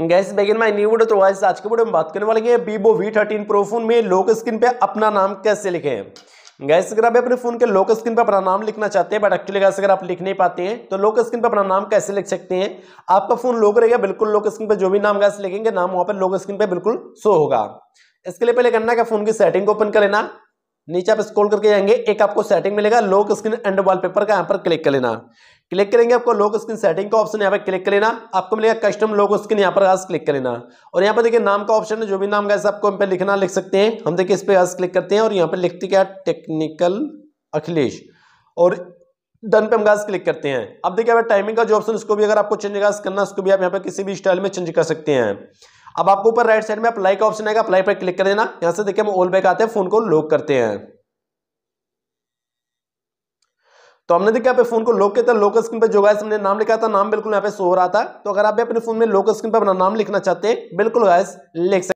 gas begin my new video तो guys आज के वीडियो में बात करने वाले हैं Vivo V thirteen pro phone में लोक स्क्रीन पे अपना नाम कैसे लिखें गैस हम्म, अगर आप अपने फोन के लोक स्क्रीन पे अपना नाम लिखना चाहते हैं बट एक्चुअली गैस अगर आप लिख नहीं पाते हैं तो लोक स्क्रीन पे अपना नाम कैसे लिख सकते हैं आपका फोन लोक रहेगा बिल्कुल लोक स्क्रीन पर जो भी नाम गैस लिखेंगे नाम वहाँ पर लोक स्क्रीन पर बिल्कुल शो होगा इसके लिए पहले करना है फोन की सेटिंग ओपन कर लेना नीचे आप स्क्रॉल करके जाएंगे एक आपको सेटिंग मिलेगा लोक स्क्रीन एंड वॉलपेपर का यहाँ पर क्लिक कर लेना क्लिक करेंगे आपको लॉक स्क्रीन सेटिंग का ऑप्शन यहाँ पे क्लिक कर लेना आपको मिलेगा कस्टम लॉक स्क्रीन यहाँ पर आज क्लिक कर लेना और यहाँ पर देखिए नाम का ऑप्शन है जो भी नाम गैस आपको हम पे लिखना लिख सकते हैं हम देखिए इस पर आज क्लिक करते हैं और यहाँ पर लिखते क्या टेक्निकल अखिलेश और डन पे हम गैस क्लिक करते हैं अब देखिए टाइमिंग का जो ऑप्शन उसको भी अगर आपको चेंज गैस करना उसको भी आप यहाँ पर किसी भी स्टाइल में चेंज कर सकते हैं अब आपको ऊपर राइट साइड में अप्लाई का ऑप्शन आएगा अप्लाई पर क्लिक कर देना यहाँ से देखिए हम ऑल बैक आते हैं फोन को लॉक करते हैं तो हमने देखा यहाँ पे फोन को लॉक किया था लोक स्क्रीन पर जो गाइस हमने नाम लिखा था नाम बिल्कुल यहाँ पे सो रहा था तो अगर आप अपने फोन में लोक स्क्रीन पर अपना नाम लिखना चाहते हैं बिल्कुल गाइस लिख